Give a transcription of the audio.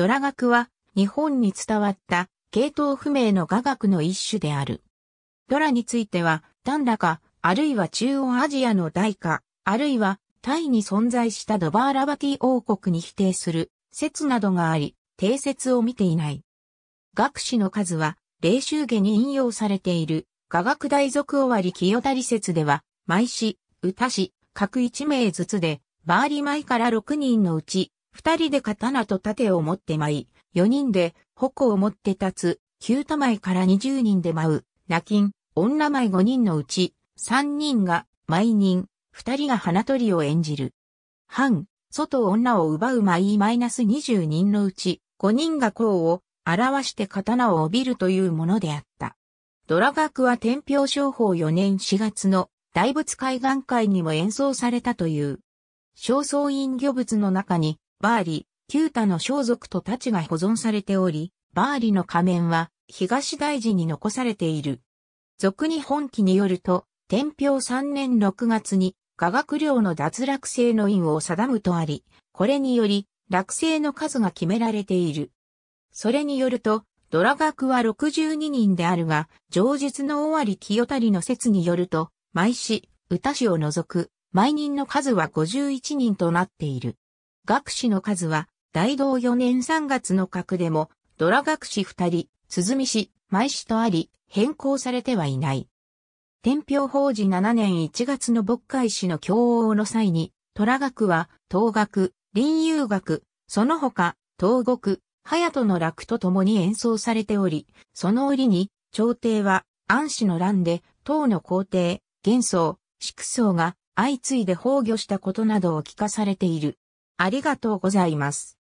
ドラ学は日本に伝わった系統不明の雅楽の一種である。ドラについては、単羅か、あるいは中央アジアの大化、あるいはタイに存在したドバーラバティ王国に否定する説などがあり、定説を見ていない。学士の数は、霊宗下に引用されている、画学大族終わり清谷説では、毎詩、歌詞、各1名ずつで、バーリ前から6人のうち、二人で刀と盾を持って舞い、四人で矛を持って立つ、九玉舞から二十人で舞う、泣きん、女舞五人のうち、三人が舞人、二人が花鳥を演じる。半、外女を奪う舞マイナス二十人のうち、五人が功を表して刀を帯びるというものであった。ドラ学は天平商法四年四月の大仏海岸会にも演奏されたという。正倉院魚仏の中にバーリ、旧太の装束と太刀が保存されており、バーリの仮面は東大寺に残されている。俗に本記によると、天平3年6月に画学寮の脱落性の因を定むとあり、これにより落成の数が決められている。それによると、ドラ学は62人であるが、上述の終わり清谷の説によると、毎市、歌師を除く、毎人の数は51人となっている。学士の数は、大道4年3月の格でも、ドラ学士2人、鈴見氏、舞氏とあり、変更されてはいない。天平法事7年1月の牧会士の教王の際に、虎学は、東学、林遊学、その他、東国、隼人の楽と共に演奏されており、その折に、朝廷は、安氏の乱で、唐の皇帝、元宗、祝宗が、相次いで崩御したことなどを聞かされている。ありがとうございます。